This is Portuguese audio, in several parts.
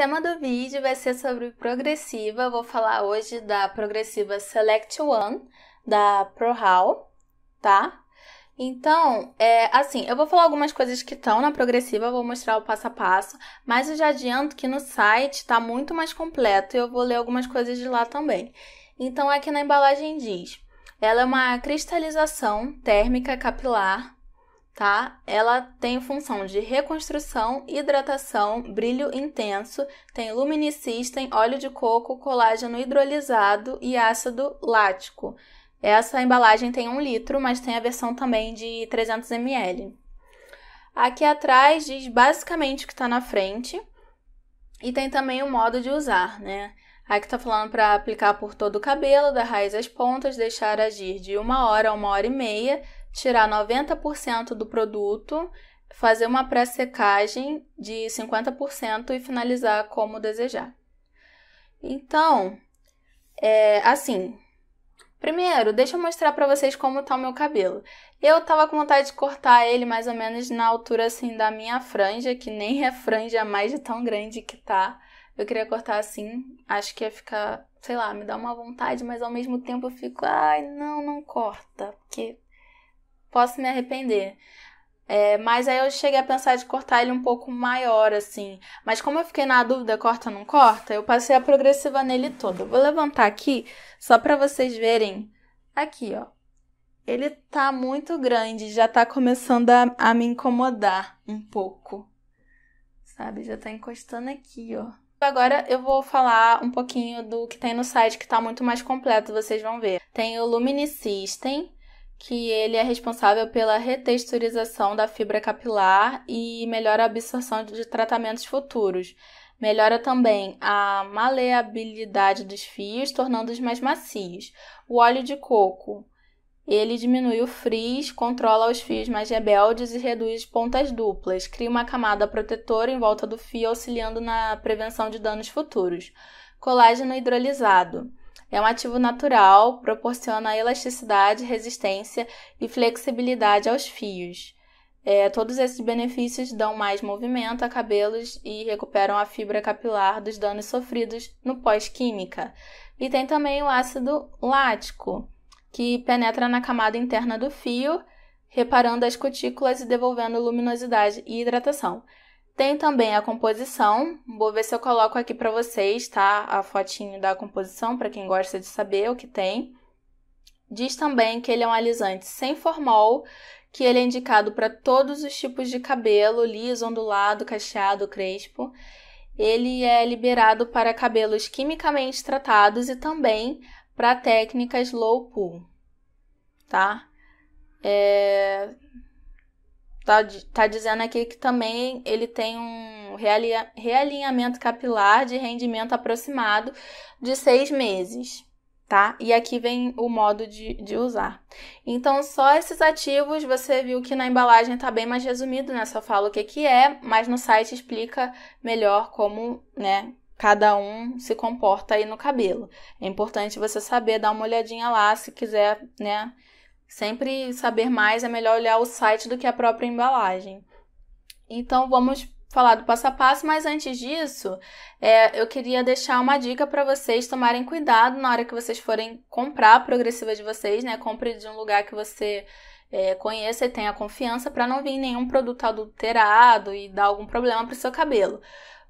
tema do vídeo vai ser sobre progressiva. Eu vou falar hoje da progressiva Select One, da ProHal, tá? Então, é, assim, eu vou falar algumas coisas que estão na progressiva, vou mostrar o passo a passo, mas eu já adianto que no site está muito mais completo e eu vou ler algumas coisas de lá também. Então, aqui na embalagem diz: ela é uma cristalização térmica capilar tá? Ela tem função de reconstrução, hidratação, brilho intenso, tem luminicista, óleo de coco, colágeno hidrolisado e ácido lático. Essa embalagem tem um litro, mas tem a versão também de 300 ml. Aqui atrás diz basicamente o que está na frente e tem também o modo de usar, né? Aqui está falando para aplicar por todo o cabelo, da raiz às pontas, deixar agir de uma hora a uma hora e meia, tirar 90% do produto, fazer uma pré-secagem de 50% e finalizar como desejar. Então, é assim. Primeiro, deixa eu mostrar para vocês como tá o meu cabelo. Eu tava com vontade de cortar ele mais ou menos na altura assim da minha franja, que nem é franja mais de tão grande que tá. Eu queria cortar assim, acho que ia ficar, sei lá, me dá uma vontade, mas ao mesmo tempo eu fico, ai, não, não corta, porque posso me arrepender. É, mas aí eu cheguei a pensar de cortar ele um pouco maior, assim. Mas como eu fiquei na dúvida, corta ou não corta, eu passei a progressiva nele todo. Vou levantar aqui, só pra vocês verem. Aqui, ó. Ele tá muito grande, já tá começando a, a me incomodar um pouco. Sabe, já tá encostando aqui, ó. Agora eu vou falar um pouquinho do que tem no site que tá muito mais completo, vocês vão ver. Tem o Lumini System, que ele é responsável pela retexturização da fibra capilar e melhora a absorção de tratamentos futuros. Melhora também a maleabilidade dos fios, tornando-os mais macios. O óleo de coco, ele diminui o frizz, controla os fios mais rebeldes e reduz pontas duplas. Cria uma camada protetora em volta do fio, auxiliando na prevenção de danos futuros. Colágeno hidrolisado é um ativo natural, proporciona elasticidade, resistência e flexibilidade aos fios. É, todos esses benefícios dão mais movimento a cabelos e recuperam a fibra capilar dos danos sofridos no pós-química. E tem também o ácido lático, que penetra na camada interna do fio, reparando as cutículas e devolvendo luminosidade e hidratação. Tem também a composição. Vou ver se eu coloco aqui para vocês, tá? A fotinho da composição para quem gosta de saber o que tem. Diz também que ele é um alisante sem formol, que ele é indicado para todos os tipos de cabelo, liso, ondulado, cacheado, crespo. Ele é liberado para cabelos quimicamente tratados e também para técnicas low pull, tá? É tá, tá dizendo aqui que também ele tem um realinhamento capilar de rendimento aproximado de seis meses, tá? E aqui vem o modo de, de usar. Então, só esses ativos, você viu que na embalagem tá bem mais resumido, né? Só fala o que, que é, mas no site explica melhor como, né? Cada um se comporta aí no cabelo. É importante você saber, dar uma olhadinha lá se quiser, né? Sempre saber mais é melhor olhar o site do que a própria embalagem. Então vamos falar do passo a passo, mas antes disso, é, eu queria deixar uma dica para vocês tomarem cuidado na hora que vocês forem comprar a progressiva de vocês, né? Compre de um lugar que você é, conheça e tenha confiança para não vir nenhum produto adulterado e dar algum problema para o seu cabelo.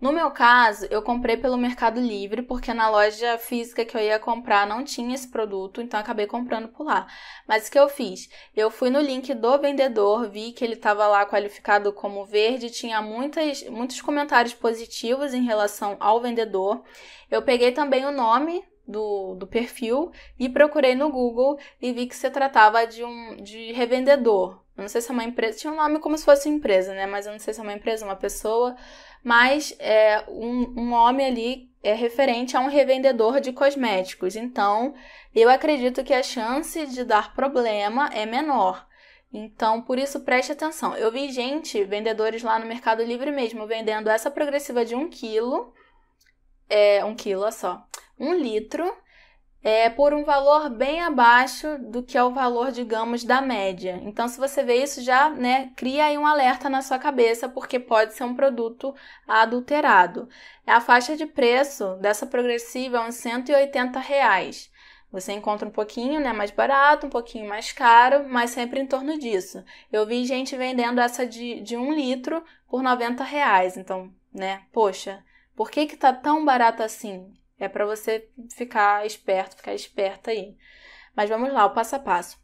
No meu caso, eu comprei pelo Mercado Livre, porque na loja física que eu ia comprar não tinha esse produto, então acabei comprando por lá. Mas o que eu fiz? Eu fui no link do vendedor, vi que ele estava lá qualificado como verde, tinha muitas, muitos comentários positivos em relação ao vendedor. Eu peguei também o nome do, do perfil e procurei no Google e vi que se tratava de um de revendedor. Eu não sei se é uma empresa, tinha um nome como se fosse empresa, né? Mas eu não sei se é uma empresa, uma pessoa. Mas é um, um homem ali é referente a um revendedor de cosméticos. Então, eu acredito que a chance de dar problema é menor. Então, por isso preste atenção. Eu vi gente, vendedores lá no Mercado Livre mesmo, vendendo essa progressiva de 1 um quilo, é, 1 um quilo, só, um litro é, por um valor bem abaixo do que é o valor, digamos, da média. Então, se você vê isso, já né, cria aí um alerta na sua cabeça, porque pode ser um produto adulterado. A faixa de preço dessa progressiva é uns 180 reais. Você encontra um pouquinho né, mais barato, um pouquinho mais caro, mas sempre em torno disso. Eu vi gente vendendo essa de, de um litro por 90 reais. Então, né, poxa, por que que tá tão barato assim? É para você ficar esperto, ficar esperta aí. Mas vamos lá, o passo a passo.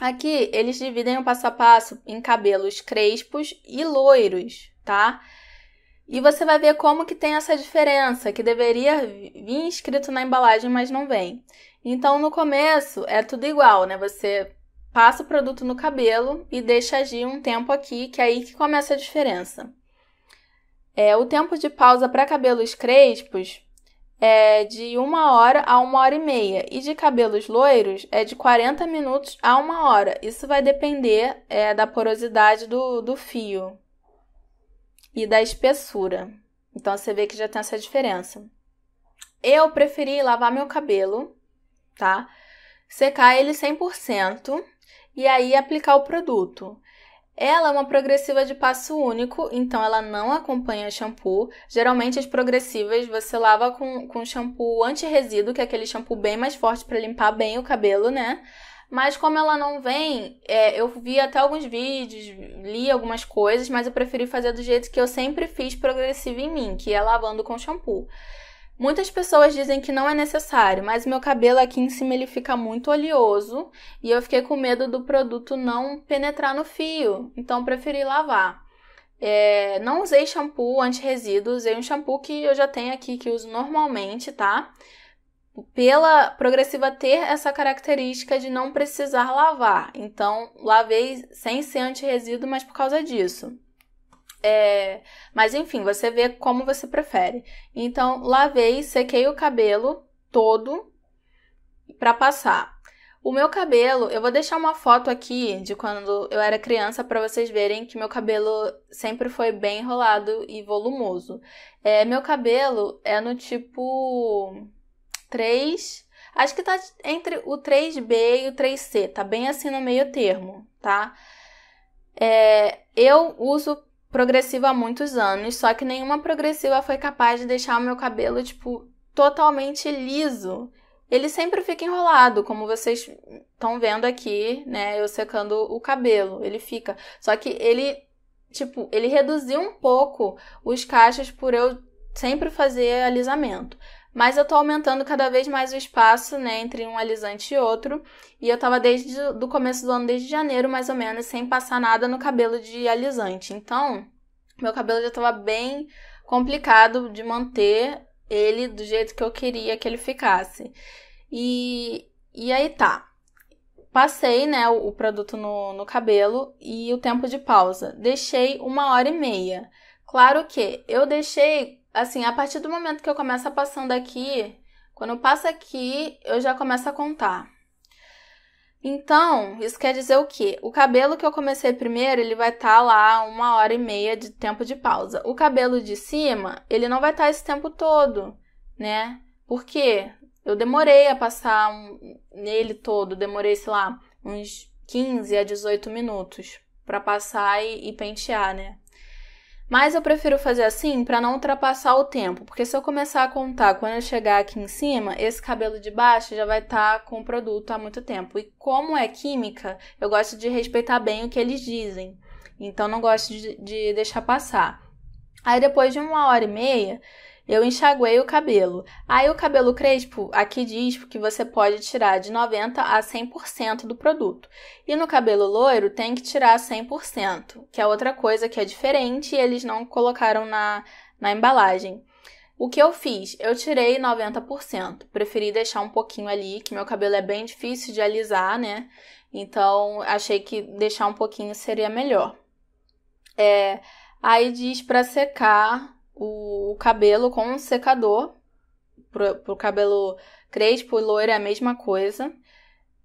Aqui eles dividem o passo a passo em cabelos crespos e loiros, tá? E você vai ver como que tem essa diferença, que deveria vir escrito na embalagem, mas não vem. Então, no começo, é tudo igual, né? Você passa o produto no cabelo e deixa agir um tempo aqui, que é aí que começa a diferença. É, o tempo de pausa para cabelos crespos é de uma hora a uma hora e meia. E de cabelos loiros é de 40 minutos a uma hora. Isso vai depender é, da porosidade do, do fio e da espessura. Então você vê que já tem essa diferença. Eu preferi lavar meu cabelo, tá? Secar ele 100% e aí aplicar o produto. Ela é uma progressiva de passo único, então ela não acompanha shampoo. Geralmente as progressivas você lava com, com shampoo anti-resíduo, que é aquele shampoo bem mais forte para limpar bem o cabelo, né? Mas como ela não vem, é, eu vi até alguns vídeos, li algumas coisas, mas eu preferi fazer do jeito que eu sempre fiz progressiva em mim, que é lavando com shampoo. Muitas pessoas dizem que não é necessário, mas meu cabelo aqui em cima ele fica muito oleoso e eu fiquei com medo do produto não penetrar no fio, então preferi lavar. É, não usei shampoo anti-resíduo, usei um shampoo que eu já tenho aqui, que uso normalmente, tá? Pela progressiva ter essa característica de não precisar lavar. Então, lavei sem ser anti-resíduo, mas por causa disso. É, mas enfim, você vê como você prefere. Então, lavei, sequei o cabelo todo para passar. O meu cabelo, eu vou deixar uma foto aqui de quando eu era criança para vocês verem que meu cabelo sempre foi bem enrolado e volumoso. É, meu cabelo é no tipo 3, acho que tá entre o 3B e o 3C, tá bem assim no meio termo, tá? É, eu uso progressiva há muitos anos, só que nenhuma progressiva foi capaz de deixar o meu cabelo, tipo, totalmente liso. Ele sempre fica enrolado, como vocês estão vendo aqui, né? Eu secando o cabelo. Ele fica. Só que ele, tipo, ele reduziu um pouco os cachos por eu sempre fazer alisamento mas eu tô aumentando cada vez mais o espaço né, entre um alisante e outro. E eu tava desde o começo do ano, desde janeiro mais ou menos, sem passar nada no cabelo de alisante. Então, meu cabelo já tava bem complicado de manter ele do jeito que eu queria que ele ficasse. E, e aí tá. Passei né, o, o produto no, no cabelo e o tempo de pausa. Deixei uma hora e meia. Claro que eu deixei assim, a partir do momento que eu começo passando aqui, quando eu passo aqui, eu já começo a contar. Então, isso quer dizer o quê? O cabelo que eu comecei primeiro, ele vai estar tá lá uma hora e meia de tempo de pausa. O cabelo de cima, ele não vai estar tá esse tempo todo, né? Porque eu demorei a passar um, nele todo, demorei, sei lá, uns 15 a 18 minutos para passar e, e pentear, né? Mas eu prefiro fazer assim para não ultrapassar o tempo, porque se eu começar a contar quando eu chegar aqui em cima, esse cabelo de baixo já vai estar tá com o produto há muito tempo. E como é química, eu gosto de respeitar bem o que eles dizem. Então não gosto de, de deixar passar. Aí depois de uma hora e meia, eu enxaguei o cabelo. Aí o cabelo crespo, tipo, aqui diz que você pode tirar de 90 a 100% do produto. E no cabelo loiro tem que tirar 100%, que é outra coisa que é diferente e eles não colocaram na, na embalagem. O que eu fiz? Eu tirei 90%. Preferi deixar um pouquinho ali, que meu cabelo é bem difícil de alisar, né? Então, achei que deixar um pouquinho seria melhor. É, aí diz para secar o cabelo com um secador. Pro, pro cabelo crespo e loiro é a mesma coisa.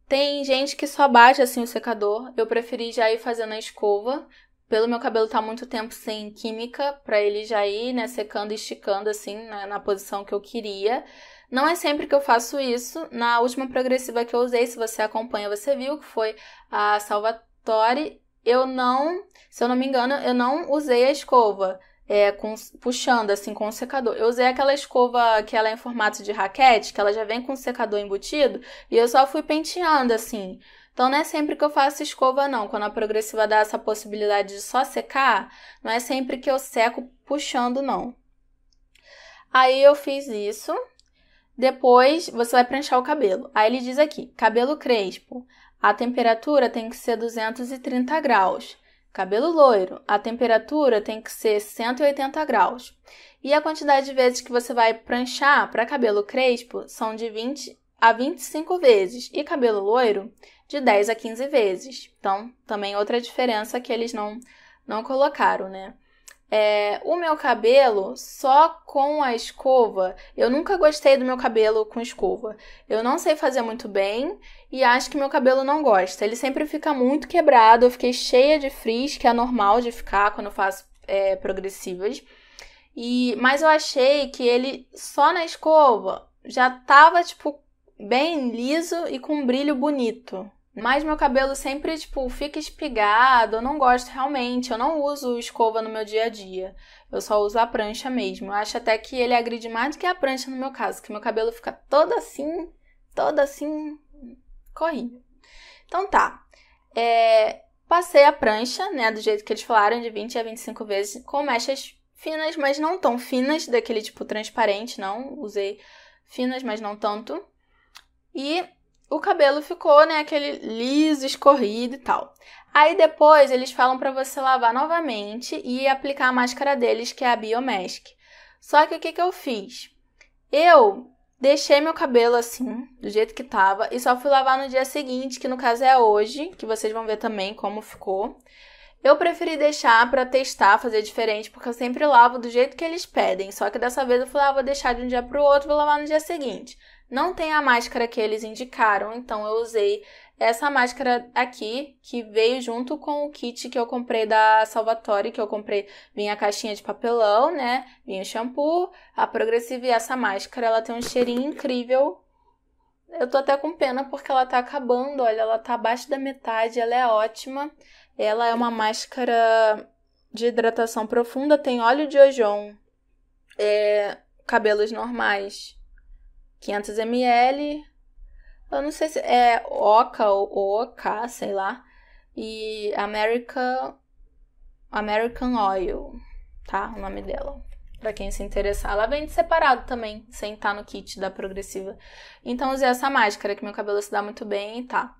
Tem gente que só bate assim o secador. Eu preferi já ir fazendo a escova. Pelo meu cabelo tá muito tempo sem química, para ele já ir, né, secando e esticando assim na posição que eu queria. Não é sempre que eu faço isso. Na última progressiva que eu usei, se você acompanha, você viu que foi a Salvatore. Eu não, se eu não me engano, eu não usei a escova é, com, puxando assim com o secador. Eu usei aquela escova que ela é em formato de raquete, que ela já vem com o secador embutido, e eu só fui penteando assim. Então não é sempre que eu faço escova não, quando a progressiva dá essa possibilidade de só secar, não é sempre que eu seco puxando não. Aí eu fiz isso. Depois você vai preencher o cabelo. Aí ele diz aqui: cabelo crespo. A temperatura tem que ser 230 graus. Cabelo loiro, a temperatura tem que ser 180 graus. E a quantidade de vezes que você vai pranchar para cabelo crespo são de 20 a 25 vezes e cabelo loiro de 10 a 15 vezes. Então, também outra diferença que eles não não colocaram, né? É, o meu cabelo só com a escova. Eu nunca gostei do meu cabelo com escova. Eu não sei fazer muito bem e acho que meu cabelo não gosta. Ele sempre fica muito quebrado. Eu fiquei cheia de frizz, que é normal de ficar quando eu faço é, progressivas. E, mas eu achei que ele só na escova já tava, tipo, bem liso e com um brilho bonito. Mas meu cabelo sempre, tipo, fica espigado, eu não gosto realmente, eu não uso escova no meu dia a dia. Eu só uso a prancha mesmo. Eu acho até que ele agride mais do que a prancha no meu caso, que meu cabelo fica todo assim, todo assim, corrido. Então tá. É, passei a prancha, né, do jeito que eles falaram, de 20 a 25 vezes, com mechas finas, mas não tão finas, daquele tipo transparente, não. Usei finas, mas não tanto. E o cabelo ficou, né, aquele liso, escorrido e tal. Aí depois eles falam para você lavar novamente e aplicar a máscara deles, que é a Biomask. Só que o que, que eu fiz? Eu deixei meu cabelo assim, do jeito que tava, e só fui lavar no dia seguinte, que no caso é hoje, que vocês vão ver também como ficou. Eu preferi deixar para testar, fazer diferente, porque eu sempre lavo do jeito que eles pedem. Só que dessa vez eu falei, ah, vou deixar de um dia pro outro, vou lavar no dia seguinte não tem a máscara que eles indicaram, então eu usei essa máscara aqui, que veio junto com o kit que eu comprei da Salvatore, que eu comprei, vinha a caixinha de papelão, né? Vinha o shampoo, a Progressive e essa máscara, ela tem um cheirinho incrível. Eu tô até com pena porque ela tá acabando, olha, ela tá abaixo da metade, ela é ótima. Ela é uma máscara de hidratação profunda, tem óleo de ojon, é, cabelos normais, 500 ml. Eu não sei se é Oca ou Oca, sei lá. E America, American Oil, tá? O nome dela. Pra quem se interessar. Ela vende separado também, sem estar tá no kit da Progressiva. Então, usei essa máscara, que meu cabelo se dá muito bem e tá.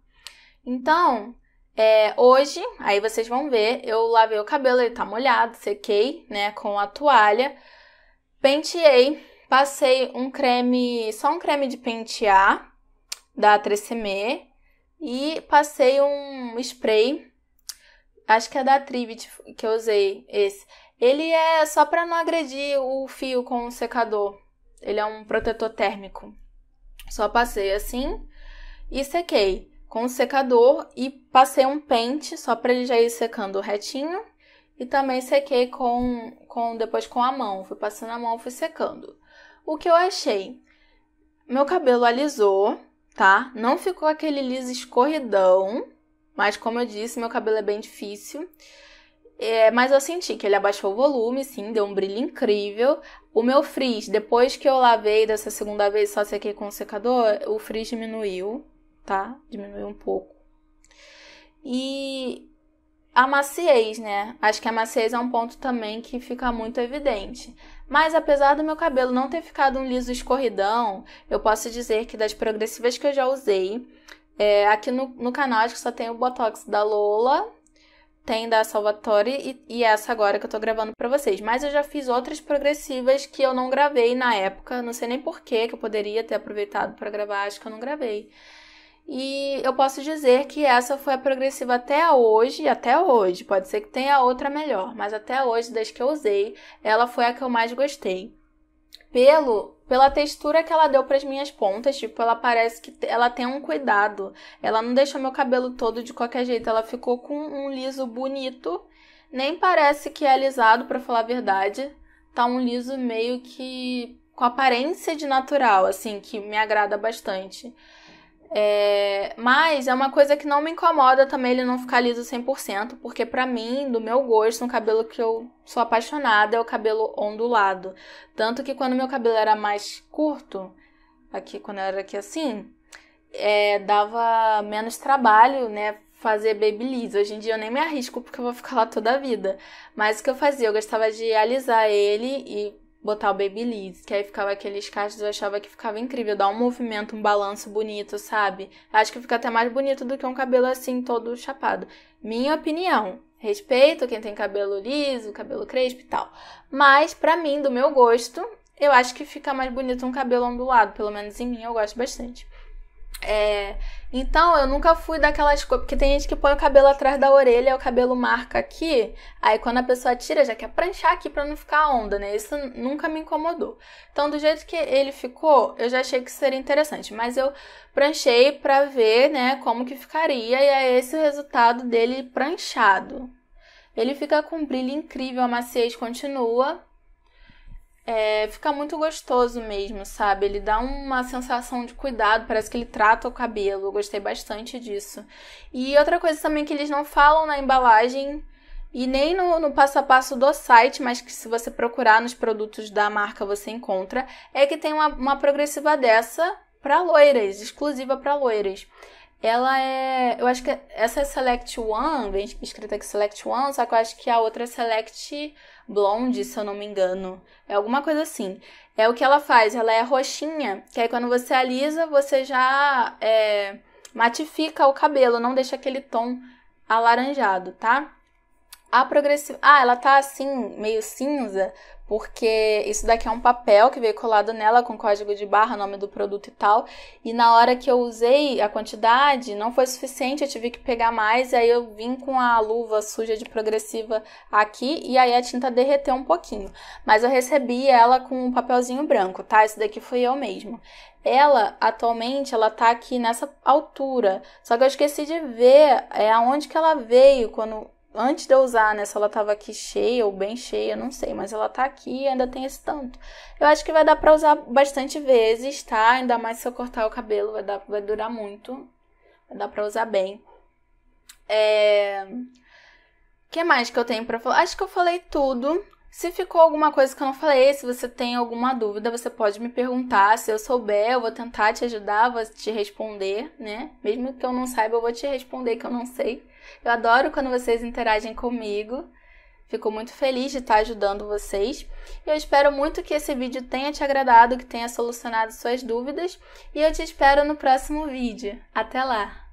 Então, é, hoje, aí vocês vão ver, eu lavei o cabelo, ele tá molhado, sequei, né, com a toalha. Penteei, Passei um creme, só um creme de pentear da Tresemme e passei um spray, acho que é da Trivit que eu usei esse. Ele é só para não agredir o fio com o secador. Ele é um protetor térmico. Só passei assim e sequei com o secador e passei um pente só para ele já ir secando retinho e também sequei com, com depois com a mão, fui passando a mão, fui secando o que eu achei? Meu cabelo alisou, tá? Não ficou aquele liso escorridão, mas como eu disse, meu cabelo é bem difícil. É, mas eu senti que ele abaixou o volume, sim, deu um brilho incrível. O meu frizz, depois que eu lavei dessa segunda vez, só sequei com o secador, o frizz diminuiu, tá? Diminuiu um pouco. E a maciez, né? Acho que a maciez é um ponto também que fica muito evidente. Mas apesar do meu cabelo não ter ficado um liso escorridão, eu posso dizer que das progressivas que eu já usei, é, aqui no, no canal acho que só tem o Botox da Lola, tem da Salvatore e, e, essa agora que eu tô gravando para vocês. Mas eu já fiz outras progressivas que eu não gravei na época, não sei nem porquê, que eu poderia ter aproveitado para gravar, acho que eu não gravei. E eu posso dizer que essa foi a progressiva até hoje, até hoje. Pode ser que tenha outra melhor, mas até hoje, das que eu usei, ela foi a que eu mais gostei. Pelo pela textura que ela deu para as minhas pontas, tipo, ela parece que ela tem um cuidado. Ela não deixou meu cabelo todo de qualquer jeito, ela ficou com um liso bonito. Nem parece que é alisado, para falar a verdade. Tá um liso meio que com aparência de natural, assim, que me agrada bastante. É, mas é uma coisa que não me incomoda também ele não ficar liso 100%, porque para mim, do meu gosto, um cabelo que eu sou apaixonada é o cabelo ondulado. Tanto que quando meu cabelo era mais curto, aqui quando era aqui assim, é, dava menos trabalho, né, fazer babyliss. Hoje em dia eu nem me arrisco porque eu vou ficar lá toda a vida. Mas o que eu fazia? Eu gostava de alisar ele e botar o babyliss, que aí ficava aqueles cachos, eu achava que ficava incrível, dá um movimento, um balanço bonito, sabe? Acho que fica até mais bonito do que um cabelo assim todo chapado. Minha opinião. Respeito quem tem cabelo liso, cabelo crespo e tal. Mas para mim, do meu gosto, eu acho que fica mais bonito um cabelo ondulado, pelo menos em mim eu gosto bastante. É, então eu nunca fui daquelas coisas. Porque tem gente que põe o cabelo atrás da orelha, o cabelo marca aqui. Aí quando a pessoa tira, já quer pranchar aqui pra não ficar onda, né? Isso nunca me incomodou. Então, do jeito que ele ficou, eu já achei que seria interessante. Mas eu pranchei pra ver, né, como que ficaria. E é esse o resultado dele pranchado. Ele fica com um brilho incrível, a maciez continua é, fica muito gostoso mesmo, sabe? Ele dá uma sensação de cuidado, parece que ele trata o cabelo. Eu gostei bastante disso. E outra coisa também que eles não falam na embalagem e nem no, no passo a passo do site, mas que se você procurar nos produtos da marca você encontra, é que tem uma, uma progressiva dessa para loiras, exclusiva para loiras. Ela é. Eu acho que é essa é Select One, vem escrita aqui Select One, só que eu acho que a outra é Select Blonde, se eu não me engano. É alguma coisa assim. É o que ela faz, ela é roxinha, que aí quando você alisa, você já é, matifica o cabelo, não deixa aquele tom alaranjado, tá? A progressiva. Ah, ela tá assim, meio cinza, porque isso daqui é um papel que veio colado nela com código de barra, nome do produto e tal. E na hora que eu usei a quantidade, não foi suficiente, eu tive que pegar mais. E aí eu vim com a luva suja de progressiva aqui, e aí a tinta derreteu um pouquinho. Mas eu recebi ela com um papelzinho branco, tá? Isso daqui foi eu mesmo. Ela, atualmente, ela tá aqui nessa altura. Só que eu esqueci de ver é, aonde que ela veio quando antes de eu usar, né? Se ela tava aqui cheia ou bem cheia, não sei, mas ela tá aqui e ainda tem esse tanto. Eu acho que vai dar pra usar bastante vezes, tá? Ainda mais se eu cortar o cabelo, vai, dar, vai durar muito. Vai dar pra usar bem. É. O que mais que eu tenho pra falar? Acho que eu falei tudo. Se ficou alguma coisa que eu não falei, se você tem alguma dúvida, você pode me perguntar. Se eu souber, eu vou tentar te ajudar, vou te responder, né? Mesmo que eu não saiba, eu vou te responder que eu não sei. Eu adoro quando vocês interagem comigo. Fico muito feliz de estar ajudando vocês. Eu espero muito que esse vídeo tenha te agradado, que tenha solucionado suas dúvidas. E eu te espero no próximo vídeo. Até lá!